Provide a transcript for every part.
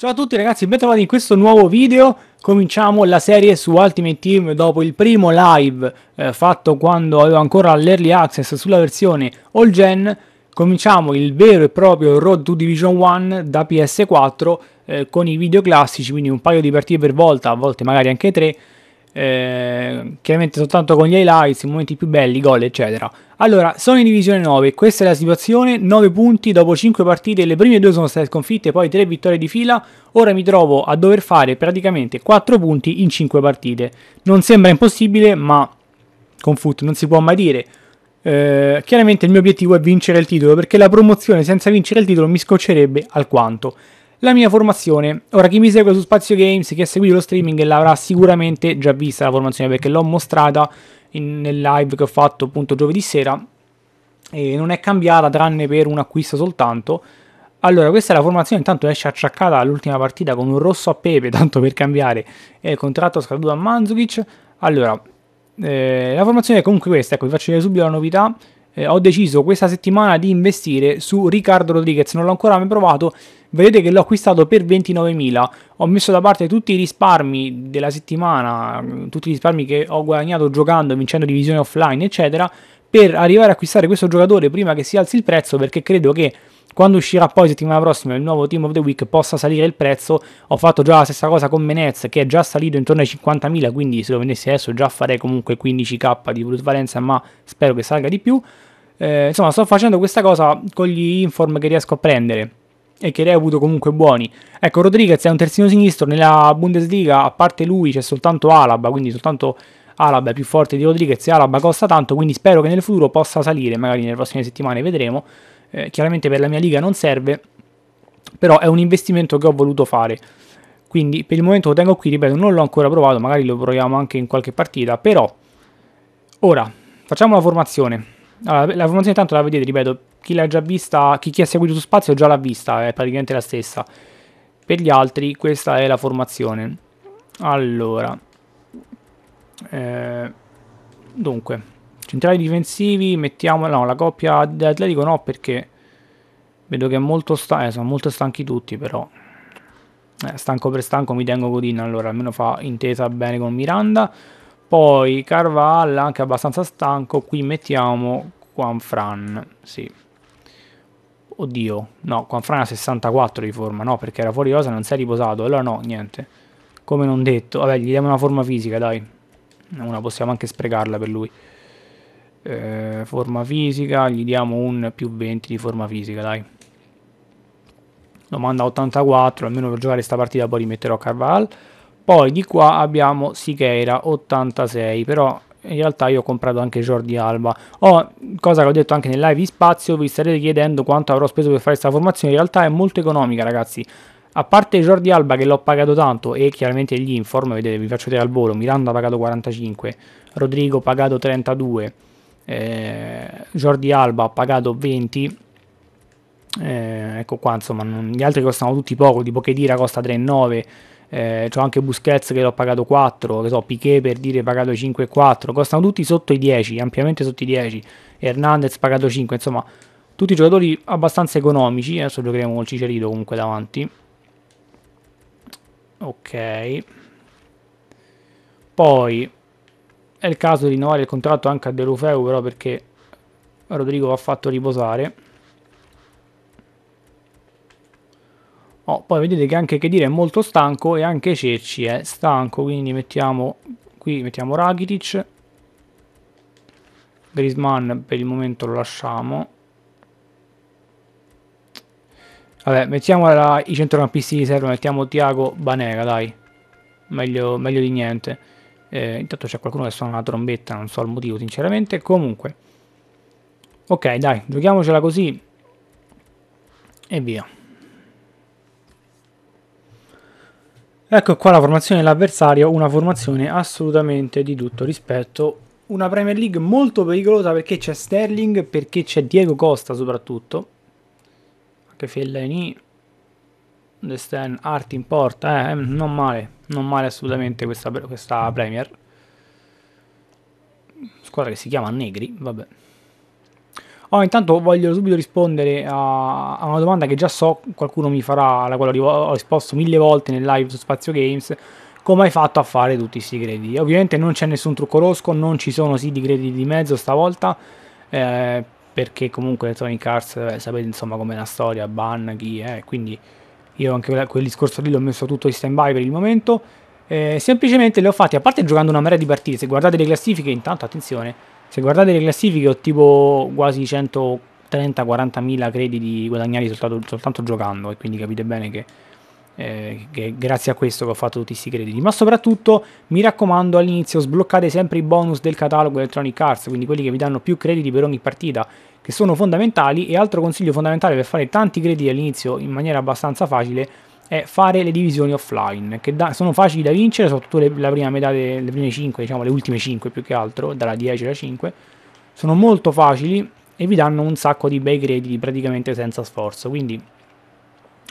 Ciao a tutti ragazzi, bentrovati in questo nuovo video. Cominciamo la serie su Ultimate Team dopo il primo live eh, fatto quando avevo ancora l'early access sulla versione all gen. Cominciamo il vero e proprio Road to Division 1 da PS4 eh, con i video classici, quindi un paio di partite per volta, a volte magari anche tre eh, chiaramente soltanto con gli highlights, i momenti più belli, gol eccetera. Allora, sono in divisione 9, questa è la situazione, 9 punti dopo 5 partite, le prime due sono state sconfitte, poi 3 vittorie di fila, ora mi trovo a dover fare praticamente 4 punti in 5 partite. Non sembra impossibile, ma con foot non si può mai dire. Eh, chiaramente il mio obiettivo è vincere il titolo, perché la promozione senza vincere il titolo mi scoccerebbe alquanto la mia formazione. Ora, chi mi segue su Spazio Games, chi ha seguito lo streaming, l'avrà sicuramente già vista la formazione perché l'ho mostrata in, nel live che ho fatto appunto giovedì sera e non è cambiata tranne per un acquisto soltanto. Allora, questa è la formazione, intanto esce acciaccata all'ultima partita con un rosso a pepe, tanto per cambiare, il contratto scaduto a Manzukic. Allora, eh, la formazione è comunque questa, ecco, vi faccio vedere subito la novità. Eh, ho deciso questa settimana di investire su Riccardo Rodriguez, non l'ho ancora mai provato, vedete che l'ho acquistato per 29.000 ho messo da parte tutti i risparmi della settimana mm, tutti i risparmi che ho guadagnato giocando vincendo divisioni offline eccetera per arrivare a acquistare questo giocatore prima che si alzi il prezzo perché credo che quando uscirà poi settimana prossima il nuovo Team of the Week possa salire il prezzo ho fatto già la stessa cosa con Menez che è già salito intorno ai 50.000 quindi se lo vendessi adesso già farei comunque 15k di plusvalenza ma spero che salga di più eh, insomma sto facendo questa cosa con gli inform che riesco a prendere e che lei ha avuto comunque buoni. Ecco, Rodriguez è un terzino sinistro, nella Bundesliga a parte lui c'è soltanto Alaba, quindi soltanto Alaba è più forte di Rodriguez e Alaba costa tanto, quindi spero che nel futuro possa salire, magari nelle prossime settimane vedremo. Eh, chiaramente per la mia liga non serve, però è un investimento che ho voluto fare. Quindi per il momento lo tengo qui, ripeto, non l'ho ancora provato, magari lo proviamo anche in qualche partita, però ora facciamo la formazione. Allora, la formazione intanto la vedete, ripeto, chi l'ha già vista, chi, chi ha seguito su spazio già l'ha vista, è praticamente la stessa. Per gli altri questa è la formazione. Allora, eh, dunque, centrali difensivi, mettiamo, no, la coppia dell'Atletico no perché vedo che è molto sta, eh, sono molto stanchi tutti però. Eh, stanco per stanco mi tengo Godin, allora almeno fa intesa bene con Miranda. Poi Carvalla, anche abbastanza stanco, qui mettiamo Quanfran. sì. Oddio, no, Quanfran ha 64 di forma, no, perché era fuori rosa, non si è riposato, allora no, niente. Come non detto, vabbè, gli diamo una forma fisica, dai. Una possiamo anche sprecarla per lui. Eh, forma fisica, gli diamo un più 20 di forma fisica, dai. Lo manda a 84, almeno per giocare sta partita poi rimetterò Carval poi di qua abbiamo Sicheira 86 però in realtà io ho comprato anche Jordi Alba oh, cosa che ho detto anche nel live di spazio vi starete chiedendo quanto avrò speso per fare questa formazione in realtà è molto economica ragazzi a parte Jordi Alba che l'ho pagato tanto e chiaramente gli inform, vedete vi faccio vedere al volo, Miranda ha pagato 45, Rodrigo ha pagato 32, eh, Jordi Alba ha pagato 20, eh, ecco qua insomma non, gli altri costano tutti poco, tipo Chedira costa 3,9, eh, c'ho anche Busquets che l'ho pagato 4, che so, Piquet per dire pagato 5,4, costano tutti sotto i 10, ampiamente sotto i 10, Hernandez pagato 5, insomma, tutti giocatori abbastanza economici, adesso giocheremo col Cicerito comunque davanti. Ok. Poi è il caso di rinnovare il contratto anche a De Lufeu, però perché Rodrigo va fatto riposare. Oh, poi vedete che anche che è molto stanco e anche Cerci è stanco, quindi mettiamo qui mettiamo Rakitic. Grisman per il momento lo lasciamo. Vabbè, mettiamo la, i centrocampisti di serve, mettiamo Tiago Banega, dai. Meglio, meglio di niente. Eh, intanto c'è qualcuno che suona una trombetta, non so il motivo sinceramente. Comunque. Ok, dai, giochiamocela così. E via. Ecco qua la formazione dell'avversario, una formazione assolutamente di tutto rispetto. Una Premier League molto pericolosa perché c'è Sterling, perché c'è Diego Costa soprattutto. Anche Fellaini, The Stan, Art in porta, eh, eh, non male, non male assolutamente questa, questa Premier. Squadra che si chiama Negri, vabbè. Oh, intanto voglio subito rispondere a, a, una domanda che già so qualcuno mi farà, alla quale ho risposto mille volte nel live su Spazio Games. Come hai fatto a fare tutti questi crediti? Ovviamente non c'è nessun trucco rosco, non ci sono sì di crediti di mezzo stavolta, eh, perché comunque Electronic Arts, beh, sapete insomma com'è la storia, ban, chi è, quindi io anche quel discorso lì l'ho messo tutto in stand by per il momento. Eh, semplicemente le ho fatte, a parte giocando una marea di partite, se guardate le classifiche intanto attenzione, se guardate le classifiche ho tipo quasi 130-40 mila crediti guadagnati soltanto, soltanto, giocando e quindi capite bene che, eh, che grazie a questo che ho fatto tutti questi crediti. Ma soprattutto mi raccomando all'inizio sbloccate sempre i bonus del catalogo Electronic Arts, quindi quelli che vi danno più crediti per ogni partita che sono fondamentali e altro consiglio fondamentale per fare tanti crediti all'inizio in maniera abbastanza facile è fare le divisioni offline, che da, sono facili da vincere, soprattutto le, la prima metà delle prime 5, diciamo le ultime 5 più che altro, dalla 10 alla 5, sono molto facili e vi danno un sacco di bei crediti praticamente senza sforzo, quindi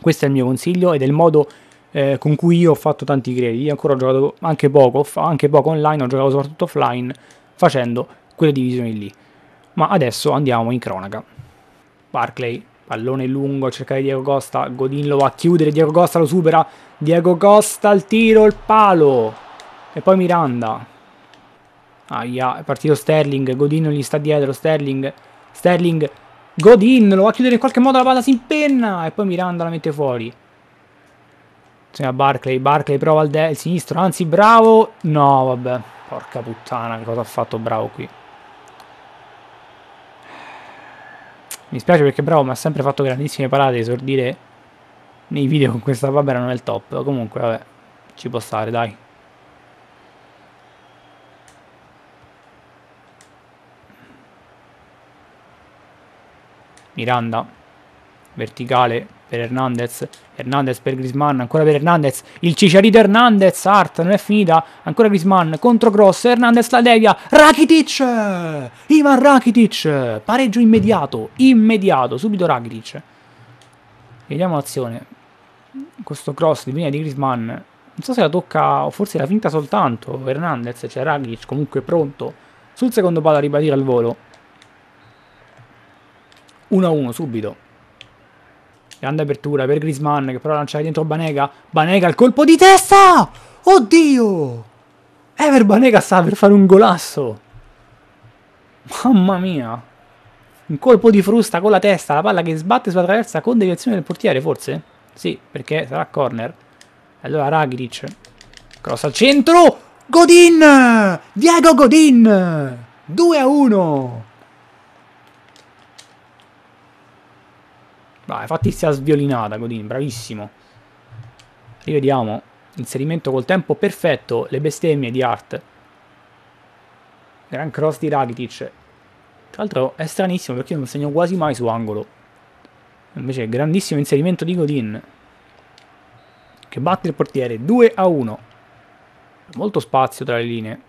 questo è il mio consiglio ed è il modo eh, con cui io ho fatto tanti crediti, ancora ho giocato anche poco, anche poco online, ho giocato soprattutto offline facendo quelle divisioni lì. Ma adesso andiamo in cronaca. Barclay Pallone lungo, cercare Diego Costa, Godin lo va a chiudere, Diego Costa lo supera, Diego Costa al tiro, il palo! E poi Miranda. Aia, è partito Sterling, Godin gli sta dietro, Sterling, Sterling, Godin lo va a chiudere in qualche modo, la palla si impenna! E poi Miranda la mette fuori. Insieme a Barclay, Barclay prova il, il sinistro, anzi bravo! No, vabbè, porca puttana, cosa ha fatto bravo qui. Mi spiace perché bravo, ma ha sempre fatto grandissime parate. Esordire nei video con questa papera non è il top. Comunque, vabbè, ci può stare, dai. Miranda verticale per Hernandez, Hernandez per Grisman, ancora per Hernandez, il cicciarito Hernandez, Art non è finita, ancora Grisman contro Cross, Hernandez la devia, Rakitic, Ivan Rakitic, pareggio immediato, immediato, subito Rakitic. Vediamo l'azione, questo cross di linea di Grisman, non so se la tocca o forse la finta soltanto, Hernandez, cioè Rakitic comunque pronto, sul secondo palo a ribadire al volo. 1-1 subito. Grande apertura per Grisman che però lancia dentro Banega. Banega il colpo di testa! Oddio! Ever Banega sta per fare un golasso. Mamma mia. Un colpo di frusta con la testa, la palla che sbatte sulla traversa con deviazione del portiere forse? Sì, perché sarà corner. Allora Ragiric. Cross al centro. Godin! Diego Godin! 2 a 1! Vai, fatti sia sviolinata, Godin, bravissimo. Rivediamo. Inserimento col tempo perfetto, le bestemmie di Art. Gran cross di Rakitic. Tra l'altro è stranissimo perché io non segno quasi mai su angolo. Invece grandissimo inserimento di Godin. Che batte il portiere 2 a 1. Molto spazio tra le linee.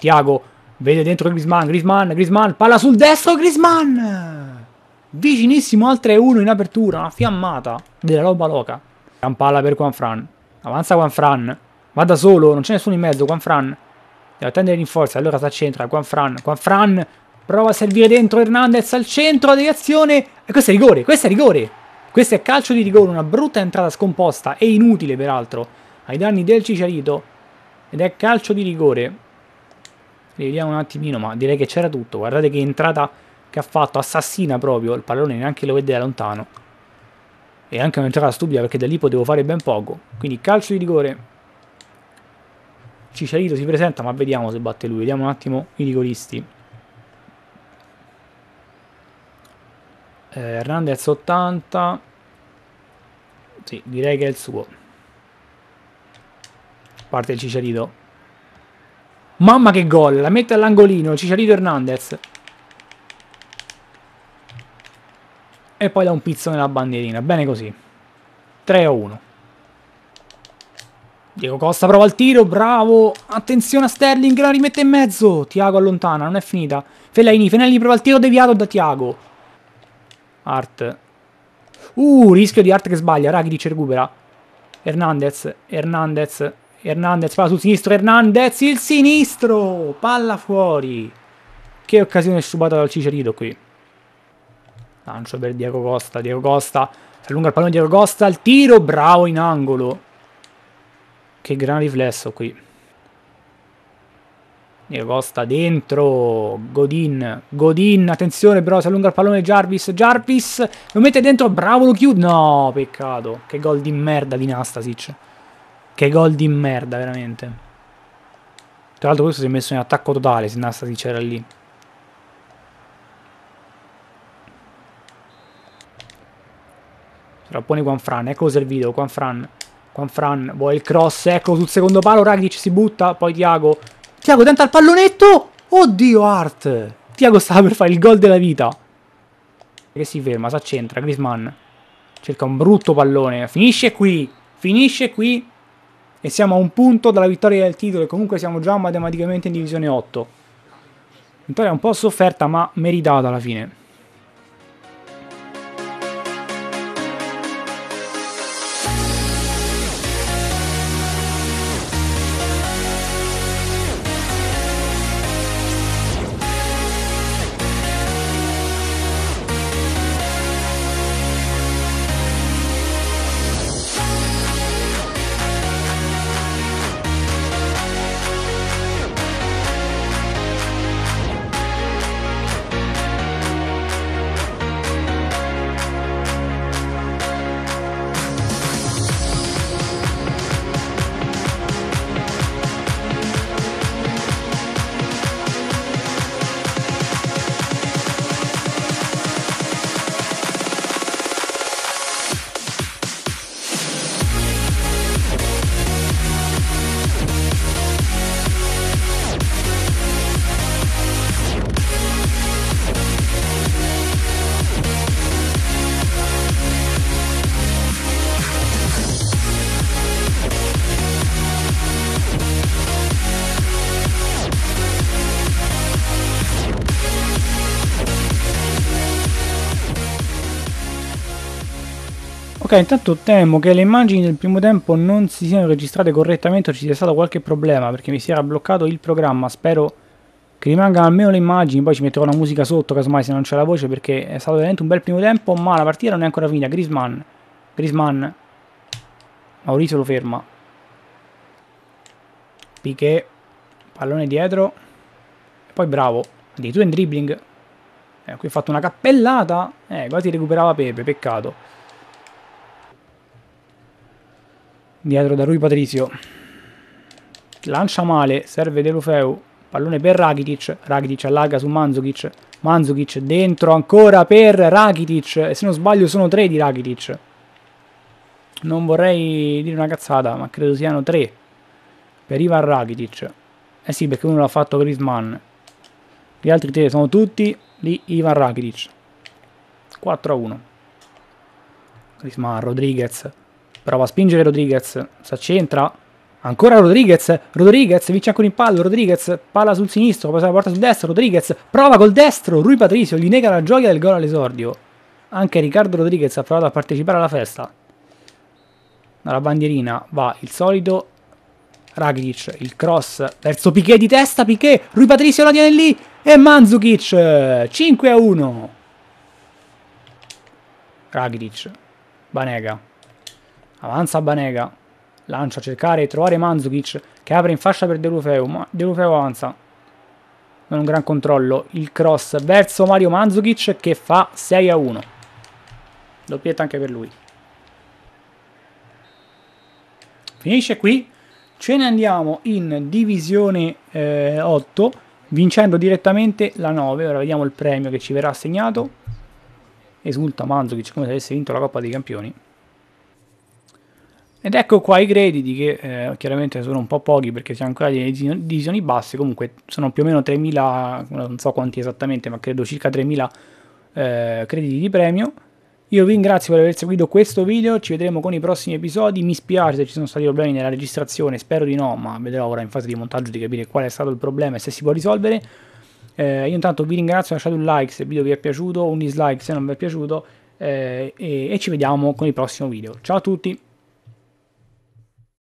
Tiago vede dentro Grisman, Grisman, Grisman, palla sul destro, Grisman! vicinissimo al 3-1 in apertura, una fiammata della roba loca. Campalla per Quanfran. Avanza Quanfran. Va da solo, non c'è nessuno in mezzo, Quanfran. Deve attendere rinforzi, allora sta a centra, Quanfran. Quanfran prova a servire dentro Hernandez al centro, deviazione. E questo è rigore, questo è rigore. Questo è calcio di rigore, una brutta entrata scomposta e inutile peraltro ai danni del Cicerito. Ed è calcio di rigore. Rivediamo un attimino, ma direi che c'era tutto. Guardate che entrata che ha fatto assassina proprio, il pallone neanche lo vede da lontano. E anche un'entrata stupida perché da lì potevo fare ben poco. Quindi calcio di rigore. Cicciarito si presenta ma vediamo se batte lui, vediamo un attimo i rigoristi. Eh, Hernandez 80. Sì, direi che è il suo. Parte il Cicciarito. Mamma che gol, la mette all'angolino, Cicciarito Hernandez. e poi da un pizzo nella bandierina, bene così. 3 a 1. Diego Costa prova il tiro, bravo, attenzione a Sterling, la rimette in mezzo, Tiago allontana, non è finita. Fellaini, Fellaini prova il tiro deviato da Tiago. Art. Uh, rischio di Art che sbaglia, Rakitic recupera. Hernandez, Hernandez, Hernandez, palla sul sinistro, Hernandez, il sinistro, palla fuori. Che occasione è subata dal Cicerito qui. Lancio per Diego Costa, Diego Costa, si allunga il pallone Diego Costa, il tiro, bravo in angolo. Che gran riflesso qui. Diego Costa dentro, Godin, Godin, attenzione però, si allunga il pallone Jarvis, Jarvis, lo mette dentro, bravo lo chiude, no, peccato, che gol di merda di Nastasic, che gol di merda veramente. Tra l'altro questo si è messo in attacco totale, se Nastasic era lì. Trappone ecco eccolo servito, Guanfran. Guanfran vuole il cross, eccolo sul secondo palo, Rakitic si butta, poi Tiago. Tiago tenta il pallonetto! Oddio Art! Tiago stava per fare il gol della vita. Che si ferma, si accentra, Griezmann. Cerca un brutto pallone, finisce qui, finisce qui. E siamo a un punto dalla vittoria del titolo e comunque siamo già matematicamente in divisione 8. Vittoria un po' sofferta ma meritata alla fine. intanto temo che le immagini del primo tempo non si siano registrate correttamente o ci sia stato qualche problema perché mi si era bloccato il programma, spero che rimangano almeno le immagini, poi ci metterò la musica sotto casomai se non c'è la voce perché è stato veramente un bel primo tempo, ma la partita non è ancora finita, Grisman, Grisman, Maurizio lo ferma, Piché, pallone dietro, e poi bravo, Di addirittura in dribbling, eh, qui ha fatto una cappellata, eh, quasi recuperava Pepe, peccato. dietro da Rui Patrizio lancia male serve De Lofeu pallone per Rakitic Rakitic allaga su Manzukic Manzukic dentro ancora per Rakitic e se non sbaglio sono tre di Rakitic non vorrei dire una cazzata ma credo siano tre per Ivan Rakitic eh sì perché uno l'ha fatto Griezmann gli altri tre sono tutti di Ivan Rakitic 4 a 1 Griezmann, Rodriguez Prova a spingere Rodriguez, c'entra, Ancora Rodriguez, Rodriguez vince con in pallo, Rodriguez palla sul sinistro, poi se la porta sul destro, Rodriguez prova col destro, Rui Patricio gli nega la gioia del gol all'esordio. Anche Riccardo Rodriguez ha provato a partecipare alla festa. Dalla bandierina va il solito Rakitic, il cross verso Piquet di testa, Piquet, Rui Patricio la tiene lì e Mandzukic, 5 a 1. Rakitic, Banega. Avanza Banega. Lancia a cercare e trovare Manzukic che apre in fascia per De Lufeu. Ma De Lufeu avanza. Non un gran controllo. Il cross verso Mario Manzukic che fa 6 a 1. Doppietta anche per lui. Finisce qui. Ce ne andiamo in divisione eh, 8 vincendo direttamente la 9. Ora vediamo il premio che ci verrà assegnato. Esulta Manzukic come se avesse vinto la Coppa dei Campioni. Ed ecco qua i crediti che eh, chiaramente sono un po' pochi perché siamo ancora delle divisioni basse, comunque sono più o meno 3.000, non so quanti esattamente, ma credo circa 3.000 eh, crediti di premio. Io vi ringrazio per aver seguito questo video, ci vedremo con i prossimi episodi, mi spiace se ci sono stati problemi nella registrazione, spero di no, ma vedrò ora in fase di montaggio di capire qual è stato il problema e se si può risolvere. Eh, io intanto vi ringrazio, lasciate un like se il video vi è piaciuto, un dislike se non vi è piaciuto eh, e, e ci vediamo con il prossimo video. Ciao a tutti!